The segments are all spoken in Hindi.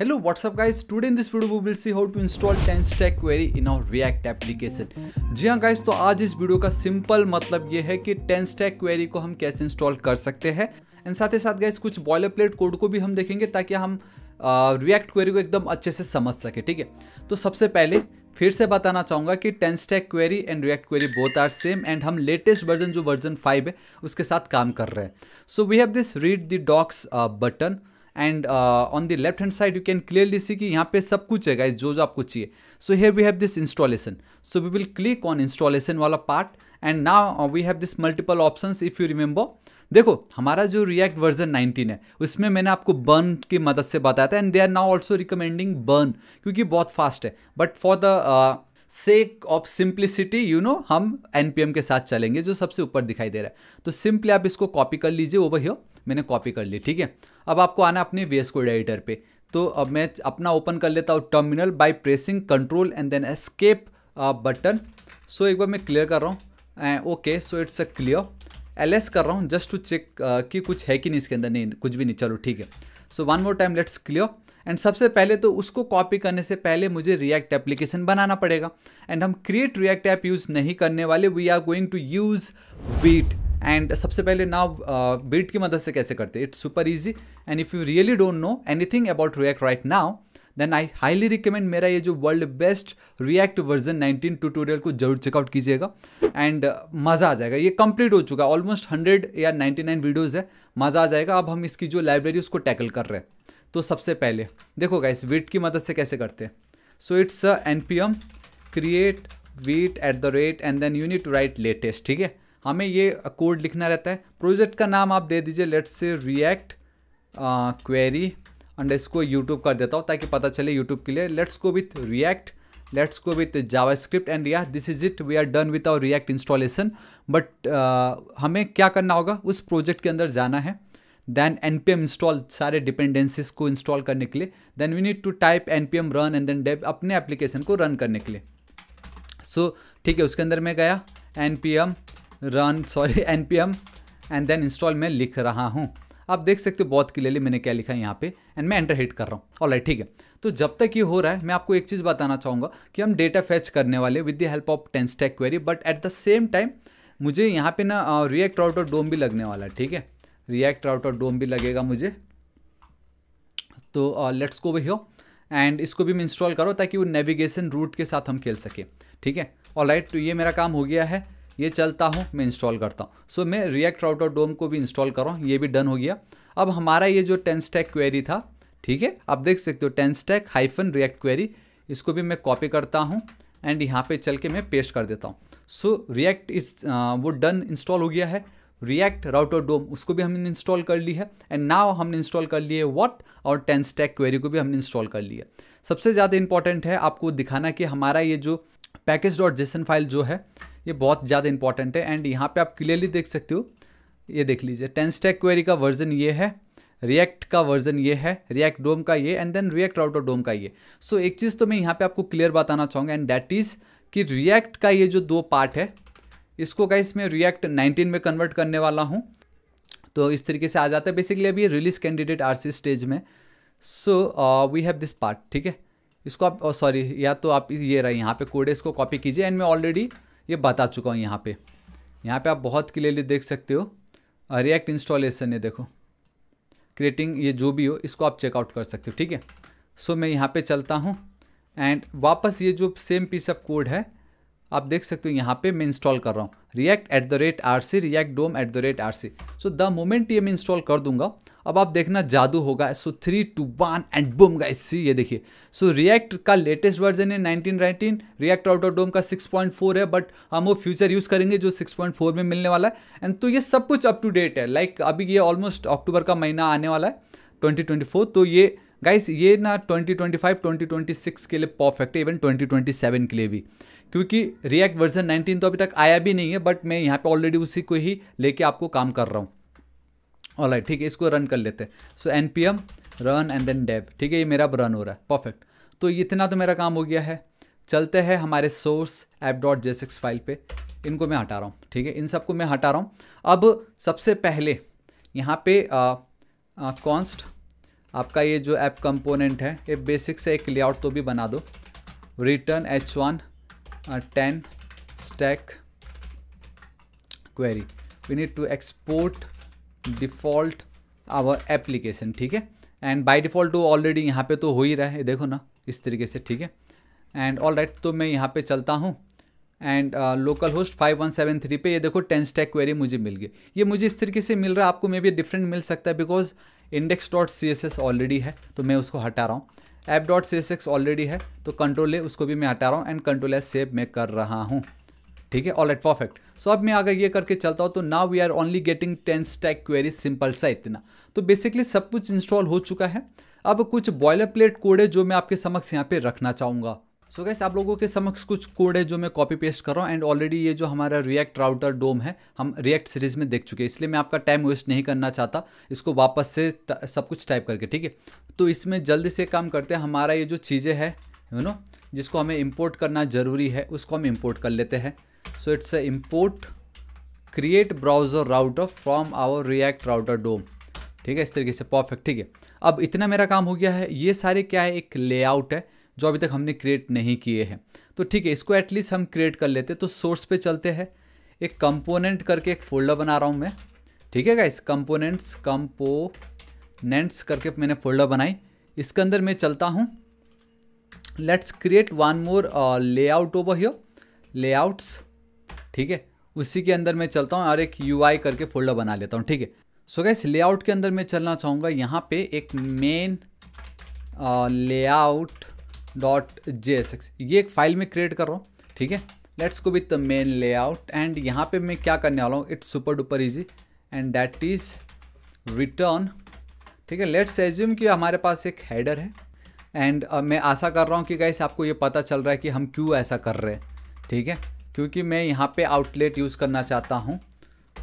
Hello, what's up guys? Today in this video we will see how to install 10 stack query in our React application. जी हाँ guys, तो आज इस वीडियो का सिंपल मतलब ये है कि 10 stack query को हम कैसे इंस्टॉल कर सकते हैं एंड साथ ही साथ guys कुछ बॉयलर प्लेट कोड को भी हम देखेंगे ताकि हम रिएक्ट uh, क्वेरी को एकदम अच्छे से समझ सके ठीक है तो सबसे पहले फिर से बताना चाहूँगा कि TanStack query and React query both are same and हम लेटेस्ट वर्जन जो वर्जन फाइव है उसके साथ काम कर रहे हैं so we have this read the docs button and on the left hand side you can clearly see कि यहाँ पे सब कुछ है गाइज जो जो आपको चाहिए so here we have this installation so we will click on installation वाला पार्ट एंड ना we have this multiple option if you remember देखो हमारा जो रिएक्ट वर्जन 19 है उसमें मैंने आपको बर्न की मदद से बताया था and they are now also recommending Bun क्योंकि बहुत फास्ट है but for the sake of simplicity you know हम एन के साथ चलेंगे जो सबसे ऊपर दिखाई दे रहा है तो सिंपली आप इसको कॉपी कर लीजिए ओवर हियर मैंने कॉपी कर ली ठीक है अब आपको आना अपने वी एस कोड एडिटर पे तो अब मैं अपना ओपन कर लेता हूँ terminal by pressing control and then escape button so एक बार मैं क्लियर कर रहा हूँ okay so it's a clear L S कर रहा हूँ जस्ट टू चेक कि कुछ है कि नहीं इसके अंदर नहीं कुछ भी नहीं चलो ठीक है so one more time let's clear and सबसे पहले तो उसको कॉपी करने से पहले मुझे रिएक्ट एप्लीकेशन बनाना पड़ेगा एंड हम क्रिएट रिएक्ट ऐप यूज़ नहीं करने वाले we are going to use Vite and सबसे पहले ना बीट uh, की मदद से कैसे करते it's super easy and if you really don't know anything about React right now then I highly recommend मेरा ये जो world best React version 19 tutorial को जरूर चेकआउट कीजिएगा एंड uh, मज़ा आ जाएगा ये कंप्लीट हो चुका है ऑलमोस्ट 100 या 99 वीडियोस है मज़ा आ जाएगा अब हम इसकी जो लाइब्रेरी उसको टैकल कर रहे हैं तो सबसे पहले देखो गाइस वीट की मदद से कैसे करते हैं so it's N P M create Vite at the rate and then you need to write latest ठीक है हमें ये कोड लिखना रहता है प्रोजेक्ट का नाम आप दे दीजिए let's say React query and इसको यूट्यूब कर देता हूँ ताकि पता चले यूट्यूब के लिए let's go with react let's go with javascript script and this this is it we are done with our installation but but uh, हमें क्या करना होगा उस प्रोजेक्ट के अंदर जाना है then N P M install सारे डिपेंडेंसीज को इंस्टॉल करने के लिए then we need to type N P M run and then dev अपने एप्लीकेशन को रन करने के लिए सो so, ठीक है उसके अंदर मैं गया N P M run sorry N P M and then install मैं लिख रहा हूँ आप देख सकते हो बहुत क्लियरली मैंने क्या लिखा है यहाँ पे एंड मैं एंटर हिट कर रहा हूँ ऑल ठीक है तो जब तक ये हो रहा है मैं आपको एक चीज़ बताना चाहूँगा कि हम डेटा फैच करने वाले with the help of TanStack query but at the same time मुझे यहाँ पे ना रिएक्ट राउटर डोम भी लगने वाला है ठीक है रिएक्ट राउटर डोम भी लगेगा मुझे तो लेट्स को भी हो एंड इसको भी मैं इंस्टॉल करो ताकि वो नेविगेशन रूट के साथ हम खेल सकें ठीक है ऑल राइट तो ये मेरा काम हो गया है ये चलता हूँ मैं इंस्टॉल करता हूँ सो मैं रिएक्ट राउटर डोम को भी इंस्टॉल कर रहा हूँ ये भी डन हो गया अब हमारा ये जो टेन स्टैक क्वेरी था ठीक है आप देख सकते हो TanStack hyphen react query इसको भी मैं कॉपी करता हूँ एंड यहाँ पे चल के मैं पेस्ट कर देता हूँ सो रिएक्ट इस वो डन इंस्टॉल हो गया है रिएक्ट राउटर डोम उसको भी हमने इंस्टॉल कर ली है एंड नाव हमने इंस्टॉल कर लिए वॉट और टेन स्टैक क्वेरी को भी हमने इंस्टॉल कर लिया सबसे ज़्यादा इंपॉर्टेंट है आपको दिखाना कि हमारा ये जो पैकेज डॉट जेसन फाइल जो है ये बहुत ज़्यादा इंपॉर्टेंट है एंड यहाँ पे आप क्लियरली देख सकते हो ये देख लीजिए टेन स्टैक क्वेरी का वर्जन ये है रिएक्ट का वर्जन ये है रिएक्ट डोम का ये and then react out of DOM का ये सो so, एक चीज़ तो मैं यहाँ पे आपको क्लियर बताना चाहूँगा एंड दैट इज़ कि रिएक्ट का ये जो दो पार्ट है इसको का इसमें रिएक्ट 19 में कन्वर्ट करने वाला हूँ तो इस तरीके से आ जाता है बेसिकली अभी रिलीज कैंडिडेट आर स्टेज में so we have this part ठीक है इसको आप सॉरी oh, या तो आप ये रहा यहाँ पे कोड है इसको कॉपी कीजिए एंड मैं ऑलरेडी ये बता चुका हूँ यहाँ पे यहाँ पे आप बहुत क्लियरली देख सकते हो रिएक्ट इंस्टॉलेशन है देखो क्रिएटिंग ये जो भी हो इसको आप चेकआउट कर सकते हो ठीक है सो मैं यहाँ पे चलता हूँ एंड वापस ये जो सेम पीस ऑफ कोड है आप देख सकते हो यहाँ पे मैं इंस्टॉल कर रहा हूँ react at the rate R C react DOM at the rate R C so the moment ये मैं इंस्टॉल कर दूंगा अब आप देखना जादू होगा so three two one and boom guys see ये देखिए सो रिएक्ट का लेटेस्ट वर्जन है nineteen nineteen react out of DOM का सिक्स पॉइंट फोर है बट हम वो फ्यूचर यूज़ करेंगे जो सिक्स पॉइंट फोर में मिलने वाला है एंड तो ये सब कुछ अप टू डेट है लाइक like, अभी ये ऑलमोस्ट अक्टूबर का महीना आने वाला है ट्वेंटी ट्वेंटी फोर तो ये गाइस ये ना 2025 2026 के लिए परफेक्ट है इवन 2027 के लिए भी क्योंकि रिएक्ट वर्जन 19 तो अभी तक आया भी नहीं है बट मैं यहाँ पे ऑलरेडी उसी को ही लेके आपको काम कर रहा हूँ ऑल ठीक है इसको रन कर लेते हैं so N P run and then dev ठीक है ये मेरा रन हो रहा है परफेक्ट तो इतना तो मेरा काम हो गया है चलते हैं हमारे source app dot J six file पर इनको मैं हटा रहा हूँ ठीक है इन सबको मैं हटा रहा हूँ अब सबसे पहले यहाँ पे कॉन्स्ट आपका ये जो ऐप कंपोनेंट है ये बेसिक से एक लेआउट तो भी बना दो return H one TanStack query we need to export default our application ठीक है एंड बाय डिफ़ॉल्ट वो ऑलरेडी यहाँ पे तो हो ही रहा है देखो ना इस तरीके से ठीक है एंड ऑल राइट तो मैं यहाँ पे चलता हूँ and localhost five one seven three पे ये देखो टेन स्टैक क्वेरी मुझे मिल गई ये मुझे इस तरीके से मिल रहा है आपको मे बी डिफरेंट मिल सकता है because index dot C S S already है तो मैं उसको हटा रहा हूँ app dot C S X already है तो कंट्रोल ए उसको भी मैं हटा रहा हूँ एंड कंट्रोल एस सेव मैं कर रहा हूँ ठीक है ऑल एट परफेक्ट सो अब मैं अगर ये करके चलता हूँ तो now we are only getting TanStack query simple सा इतना तो बेसिकली सब कुछ इंस्टॉल हो चुका है अब कुछ बॉयलर प्लेट कोड है जो मैं आपके समक्ष यहाँ पे रखना चाहूँगा सो so गैस आप लोगों के समक्ष कुछ कोड है जो मैं कॉपी पेस्ट कर रहा हूँ एंड ऑलरेडी ये जो हमारा रिएक्ट राउटर डोम है हम रिएक्ट सीरीज में देख चुके हैं इसलिए मैं आपका टाइम वेस्ट नहीं करना चाहता इसको वापस से सब कुछ टाइप करके ठीक है तो इसमें जल्दी से काम करते हैं हमारा ये जो चीज़ें है यू नो जिसको हमें इम्पोर्ट करना ज़रूरी है उसको हम इम्पोर्ट कर लेते हैं so it's a import create browser router from our react router DOM ठीक है इस तरीके से परफेक्ट ठीक है अब इतना मेरा काम हो गया है ये सारे क्या है एक लेआउट है जो अभी तक हमने क्रिएट नहीं किए हैं तो ठीक है इसको एटलीस्ट हम क्रिएट कर लेते हैं तो सोर्स पे चलते हैं एक कंपोनेंट करके एक फोल्डर बना रहा हूँ मैं ठीक है गाइस कंपोनेंट्स कंपोनेंट्स करके मैंने फोल्डर बनाई इसके अंदर मैं चलता हूँ let's create one more layout over here layouts ठीक है उसी के अंदर मैं चलता हूँ और एक यू करके फोल्डर बना लेता हूँ ठीक है सो गैस लेआउट के अंदर मैं चलना चाहूँगा यहाँ पे एक main layout uh, dot J ये एक फाइल में क्रिएट कर रहा हूँ ठीक है let's go with the main layout and यहाँ पे मैं क्या करने वाला हूँ it's super duper easy and that is return ठीक है लेट्स एज्यूम कि हमारे पास एक हैडर है एंड uh, मैं आशा कर रहा हूँ कि गाइस आपको ये पता चल रहा है कि हम क्यों ऐसा कर रहे हैं ठीक है क्योंकि मैं यहाँ पे आउटलेट यूज़ करना चाहता हूँ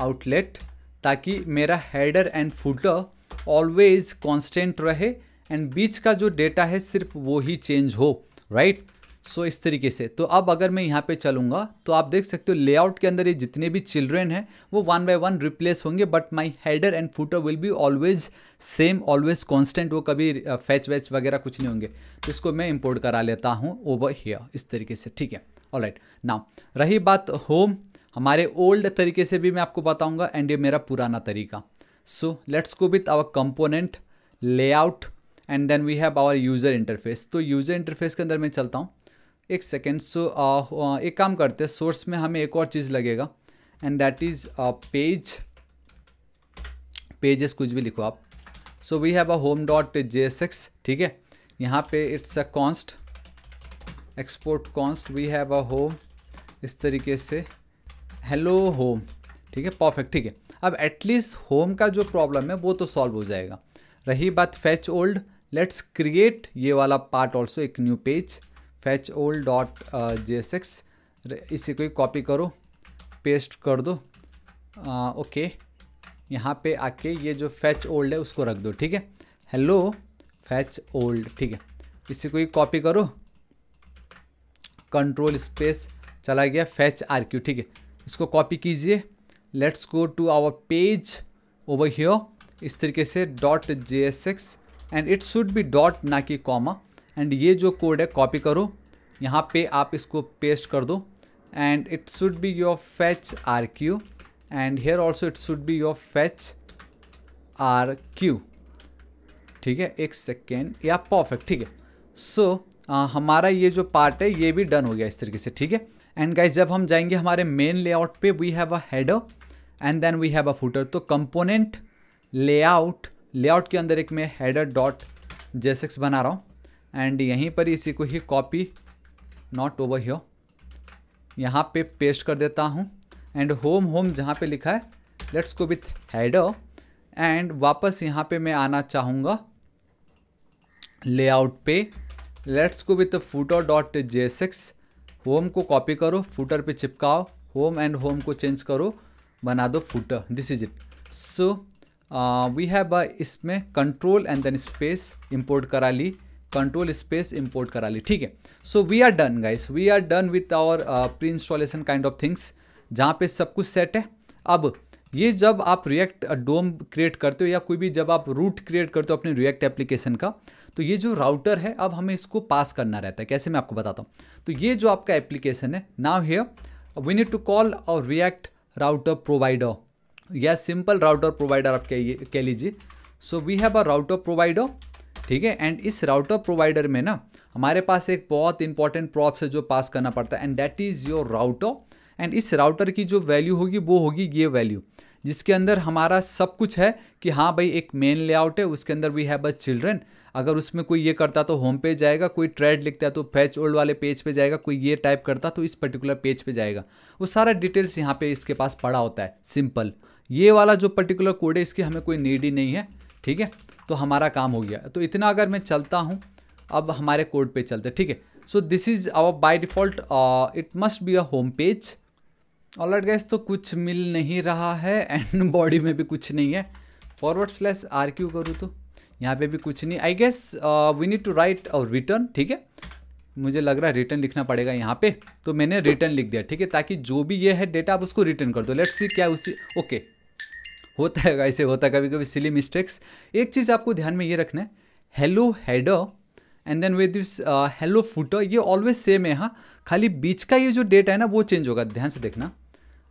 आउटलेट ताकि मेरा header and footer always constant रहे एंड बीच का जो डेटा है सिर्फ वो ही चेंज हो राइट right? सो so, इस तरीके से तो अब अगर मैं यहाँ पे चलूँगा तो आप देख सकते हो लेआउट के अंदर ये जितने भी चिल्ड्रेन हैं वो वन बाय वन रिप्लेस होंगे but my header and footer will be always same always constant वो कभी फैच वैच वगैरह कुछ नहीं होंगे तो इसको मैं इंपोर्ट करा लेता हूँ ओवर हेयर इस तरीके से ठीक है ऑल राइट ना रही बात होम हमारे ओल्ड तरीके से भी मैं आपको बताऊँगा एंड ये मेरा पुराना तरीका so let's go with our component layout and then we have our user interface तो यूज़र इंटरफेस के अंदर मैं चलता हूँ एक सेकेंड सो एक काम करते हैं सोर्स में हमें एक और चीज़ लगेगा and that is page pages कुछ भी लिखो आप so we have a home dot J S X ठीक है यहाँ पे it's a const export const we have a home इस तरीके से हेलो होम ठीक है परफेक्ट ठीक है अब एटलीस्ट होम का जो प्रॉब्लम है वो तो सॉल्व हो जाएगा रही बात फैच ओल्ड लेट्स क्रिएट ये वाला पार्ट ऑल्सो एक new page fetch old dot J S X इसी को कॉपी करो पेस्ट कर दो आ, uh, ओके यहाँ पे आके ये जो फैच ओल्ड है उसको रख दो ठीक है हेलो फैच ओल्ड ठीक है इसी को कॉपी करो कंट्रोल स्पेस चला गया फैच आर क्यू ठीक है इसको कॉपी कीजिए let's go to our page over here इस तरीके से dot J S X and it should be dot ना कि कॉमा एंड ये जो कोड है कॉपी करो यहाँ पे आप इसको पेस्ट कर दो and it should be your fetch R Q and here also it should be your fetch R Q ठीक है एक सेकेंड या परफेक्ट ठीक है सो so, हमारा ये जो पार्ट है ये भी डन हो गया इस तरीके से ठीक है एंड गाइज जब हम जाएंगे हमारे मेन लेआउट पे we have a header and then we have a footer तो कंपोनेंट लेआउट लेआउट के अंदर एक मैं हेडर डॉट जेसेक्स बना रहा हूँ एंड यहीं पर इसी को ही कॉपी नॉट ओवर हियो यहाँ पे पेस्ट कर देता हूँ एंड होम होम जहाँ पे लिखा है let's go with header and वापस यहाँ पे मैं आना चाहूँगा लेआउट पे let's go with footer dot J six home को कॉपी करो फूटर पे चिपकाओ होम एंड होम को चेंज करो बना दो footer this is it so we have इसमें control and then space import करा ली कंट्रोल स्पेस इम्पोर्ट करा ली ठीक है so we are done guys we are done with our pre installation kind of things जहाँ पे सब कुछ सेट है अब ये जब आप रिएक्ट डोम क्रिएट करते हो या कोई भी जब आप रूट क्रिएट करते हो अपने रिएक्ट एप्लीकेशन का तो ये जो राउटर है अब हमें इसको पास करना रहता है कैसे मैं आपको बताता हूँ तो ये जो आपका एप्लीकेशन है now here we need to call our react router provider या सिंपल राउटर प्रोवाइडर आप कह कह लीजिए so we have a router provider ठीक है एंड इस राउटर प्रोवाइडर में ना हमारे पास एक बहुत इंपॉर्टेंट प्रॉप्स है जो पास करना पड़ता है and that is your router एंड इस राउटर की जो वैल्यू होगी वो होगी ये वैल्यू जिसके अंदर हमारा सब कुछ है कि हाँ भाई एक मेन लेआउट है उसके अंदर वी हैव अ चिल्ड्रन अगर उसमें कोई ये करता तो होम पे जाएगा कोई ट्रेड लिखता है तो फैच ओल्ड वाले पेज पे जाएगा कोई ये टाइप करता तो इस पर्टिकुलर पेज पे जाएगा वो सारा डिटेल्स यहाँ पे इसके पास पड़ा होता है सिंपल ये वाला जो पर्टिकुलर कोड है इसकी हमें कोई नीड ही नहीं है ठीक है तो हमारा काम हो गया तो इतना अगर मैं चलता हूँ अब हमारे कोड पे चलते ठीक है so this is our by default it must be a home page alright guys तो कुछ मिल नहीं रहा है एंड बॉडी में भी कुछ नहीं है फॉरवर्ड स्लैस आर क्यू करूँ तो यहाँ पे भी कुछ नहीं I guess we need to write our return ठीक है मुझे लग रहा है रिटर्न लिखना पड़ेगा यहाँ पे तो मैंने रिटर्न लिख दिया ठीक है ताकि जो भी ये है डेटा आप उसको रिटर्न कर दो लेट्स सी क्या उसी ओके okay. होता है ऐसे होता है कभी कभी सिली मिस्टेक्स एक चीज़ आपको ध्यान में ये रखना है hello header and then with this hello footer ये ऑलवेज सेम है हाँ खाली बीच का ये जो डेट है ना वो चेंज होगा ध्यान से देखना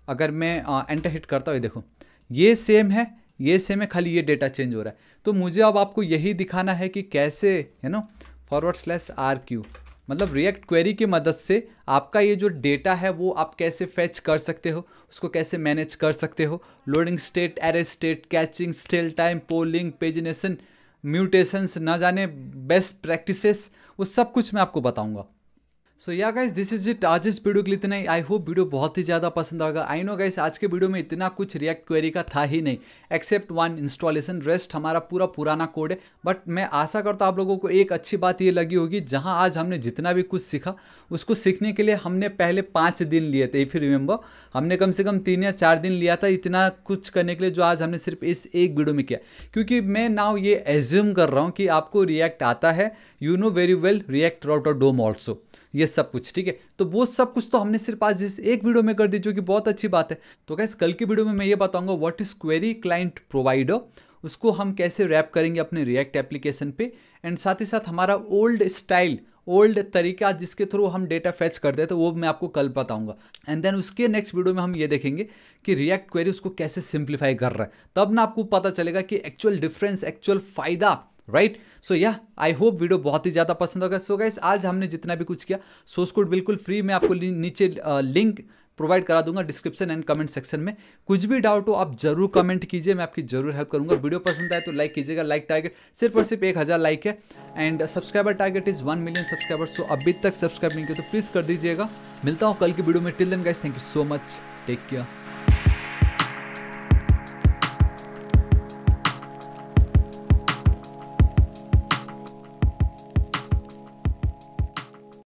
अगर मैं एंटर uh, हिट करता हूँ देखो ये सेम है ये सेम है खाली ये डेटा चेंज हो रहा है तो मुझे अब आपको यही दिखाना है कि कैसे है ना फॉरवर्ड स्लैस आर क्यू मतलब रिएक्ट क्वेरी की मदद से आपका ये जो डेटा है वो आप कैसे फेच कर सकते हो उसको कैसे मैनेज कर सकते हो loading state error state caching stale time polling pagination mutations ना जाने बेस्ट प्रैक्टिसेस वो सब कुछ मैं आपको बताऊंगा सो या गाइस दिस इज इट आज इस वीडियो के लिए इतना ही आई होप वीडियो बहुत ही ज़्यादा पसंद आएगा आई नो गाइस आज के वीडियो में इतना कुछ रिएक्ट क्वेरी का था ही नहीं एक्सेप्ट वन इंस्टॉलेशन रेस्ट हमारा पूरा पुराना कोड है बट मैं आशा करता आप लोगों को एक अच्छी बात ये लगी होगी जहाँ आज हमने जितना भी कुछ सीखा उसको सीखने के लिए हमने पहले पाँच दिन लिए थे इफ़ यू रिमेंबर हमने कम से कम तीन या चार दिन लिया था इतना कुछ करने के लिए जो आज हमने सिर्फ इस एक वीडियो में किया क्योंकि मैं नाव ये एज्यूम कर रहा हूँ कि आपको रिएक्ट आता है you know very well react router DOM also ये सब कुछ ठीक है तो वो सब कुछ तो हमने सिर्फ आज इस एक वीडियो में कर दी जो कि बहुत अच्छी बात है तो कैसे कल की वीडियो में मैं ये बताऊंगा what is query client provider उसको हम कैसे रैप करेंगे अपने रिएक्ट एप्लीकेशन पे एंड साथ ही साथ हमारा ओल्ड स्टाइल ओल्ड तरीका जिसके थ्रू हम डेटा फैच करते थे वो मैं आपको कल बताऊंगा एंड देन उसके नेक्स्ट वीडियो में हम ये देखेंगे कि रिएक्ट क्वेरी उसको कैसे सिंप्लीफाई कर रहा है तब ना आपको पता चलेगा कि एक्चुअल डिफरेंस एक्चुअल फ़ायदा राइट सो या आई होप वीडियो बहुत ही ज़्यादा पसंद होगा सो गाइस आज हमने जितना भी कुछ किया सोर्स कोड बिल्कुल फ्री मैं आपको नीचे लिंक प्रोवाइड करा दूंगा डिस्क्रिप्शन एंड कमेंट सेक्शन में कुछ भी डाउट हो आप जरूर कमेंट कीजिए मैं आपकी जरूर हेल्प करूंगा वीडियो पसंद आए तो लाइक कीजिएगा लाइक टारगेट सिर्फ और सिर्फ एक हज़ार लाइक है and subscriber target is one million subscriber so अभी तक सब्सक्राइब नहीं किया तो प्लीज़ कर दीजिएगा मिलता हूँ कल की वीडियो में till then guys thank you so much take care